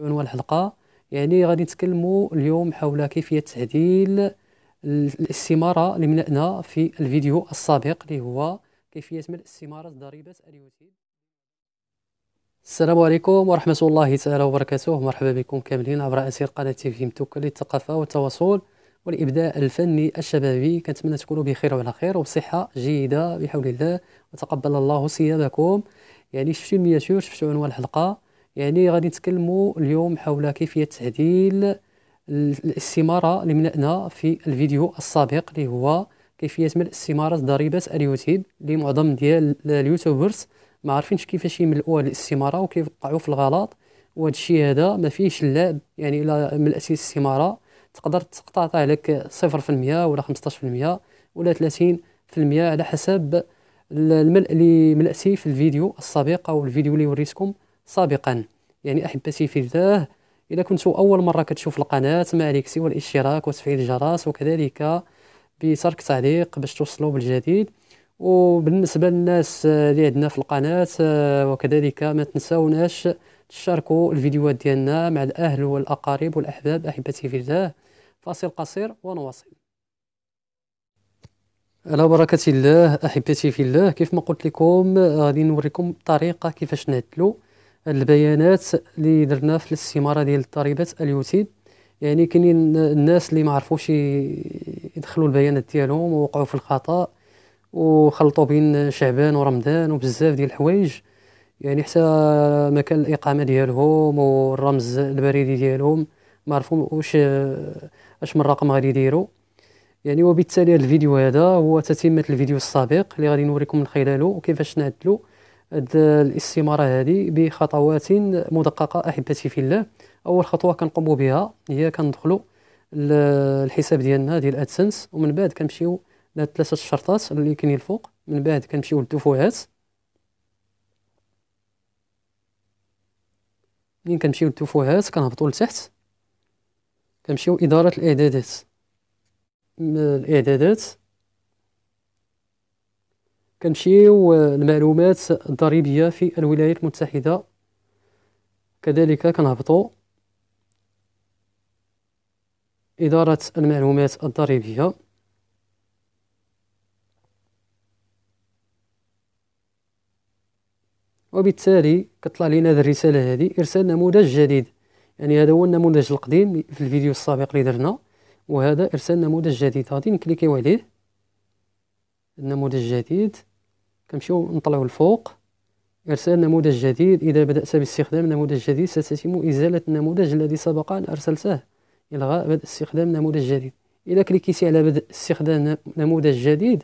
عنوان الحلقه يعني غادي نتكلموا اليوم حول كيفيه تعديل الاستماره اللي ملأنا في الفيديو السابق اللي هو كيفيه ملء استماره ضريبه اليوتيوب السلام عليكم ورحمه الله تعالى وبركاته مرحبا بكم كاملين عبر أسير قناه تيفي متوكل للثقافه والتواصل والابداع الفني الشبابي كنتمنى تكونوا بخير وعلى خير وبصحه جيده بحول الله وتقبل الله صيامكم يعني شفتوا المياتور شفتوا عنوان الحلقه يعني غادي نتكلموا اليوم حول كيفيه تعديل الاستماره اللي ملأنا في الفيديو السابق اللي هو كيفيه ملء استماره ضريبه اليوتيوب اللي معظم ديال اليوتيوبرز ما عارفينش كيفاش يملؤوا الاستماره وقعوا في الغلط وهذا الشيء هذا ما فيهش اللعب يعني الا ملأتي الاستماره تقدر تقطع لك 0% ولا 15% ولا 30% على حسب الملء اللي ملأتيه في الفيديو السابق او الفيديو اللي وريتكم سابقا يعني أحبتي في الله إذا كنت أول مرة كتشوف القناة ما عليك سوى الاشتراك وتفعيل الجرس وكذلك بترك تعليق باش توصلوا بالجديد وبالنسبة للناس اللي عندنا في القناة وكذلك ما تنساوناش تشاركوا الفيديوهات ديالنا مع الأهل والأقارب والأحباب أحبتي في الله فاصل قصير ونواصل على بركة الله أحبتي في الله كيف ما قلت لكم غادي نوريكم الطريقة كيفاش نعدلو البيانات اللي درنا في الاستماره ديال الضريبات اليوتيوب يعني كاينين الناس اللي ما عرفوش يدخلوا البيانات ديالهم ووقعوا في الخطا وخلطوا بين شعبان ورمضان وبزاف ديال الحوايج يعني حتى مكان الاقامه ديالهم والرمز البريدي ديالهم ما واش اش من رقم غادي يديروا يعني وبالتالي الفيديو هذا هو تتمه الفيديو السابق اللي غادي نوريكم من خلاله وكيفاش نعدلو الاستماره هذه بخطوات مدققه احبتي في الله اول خطوه كنقوم بها هي كندخلوا الحساب ديالنا ديال ادسنس ومن بعد كنمشيو لثلاثه الشرطات اللي كاينين الفوق من بعد كنمشيو للدفوعات منين كنمشيو للدفوعات كنهبطوا لتحت كنمشيو اداره الاعدادات الاعدادات كنمشيو المعلومات الضريبيه في الولايات المتحده كذلك كنهبطو اداره المعلومات الضريبيه وبالتالي كطلع لنا هذه الرساله هذه ارسال نموذج جديد يعني هذا هو النموذج القديم في الفيديو السابق اللي درنا وهذا ارسال نموذج جديد غادي نكليكيو عليه النموذج الجديد كنمشيو نطلعو الفوق إرسال نموذج جديد إذا بدأت باستخدام نموذج جديد ستتم إزالة النموذج الذي سبق أن أرسلته إلغاء بدء استخدام نموذج جديد إذا كليكيتي على بدء استخدام نموذج جديد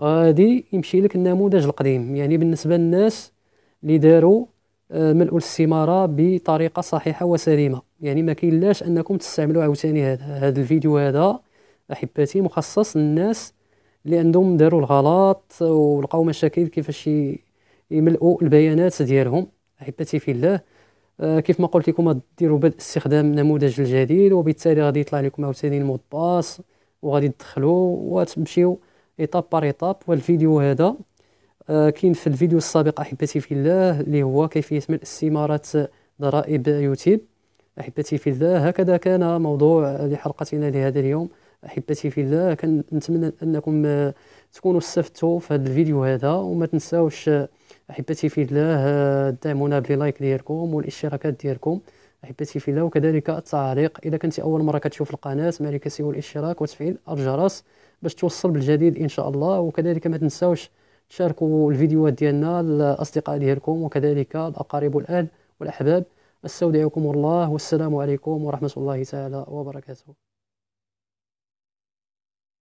غادي يمشي لك النموذج القديم يعني بالنسبة للناس اللي داروا آه، ملء الاستمارة بطريقة صحيحة وسليمة يعني ما كاينلاش انكم تستعملوا عاوتاني هذا هذا الفيديو هذا احبتي مخصص للناس اللي عندهم داروا الغلط ولقاو مشاكل كيفاش يملؤوا البيانات ديالهم احبتي في الله آه، كيف ما قلت لكم ديروا بدء استخدام النموذج الجديد وبالتالي غادي يطلع لكم عاوتاني المود باس وغادي تدخلوا وتمشيو ايطاب بار ايطاب والفيديو هذا آه، كاين في الفيديو السابق احبتي في الله اللي هو كيفيه ملء استمارات ضرائب يوتيوب احبتي في الله هكذا كان موضوع لحلقتنا لهذا اليوم احبتي في الله كنتمنى انكم تكونوا استفدتوا في هذا الفيديو هذا وما تنساوش احبتي في الله دعمونا باللايك ديالكم والاشتراكات ديالكم احبتي في الله وكذلك التعليق اذا كنت اول مره كتشوف القناه ما عليك سوى الاشتراك وتفعيل الجرس باش توصل بالجديد ان شاء الله وكذلك ما تنساوش شاركوا الفيديوهات ديالنا للاصدقاء ديالكم وكذلك الاقارب والاهل والاحباب استودعكم الله والسلام عليكم ورحمه الله تعالى وبركاته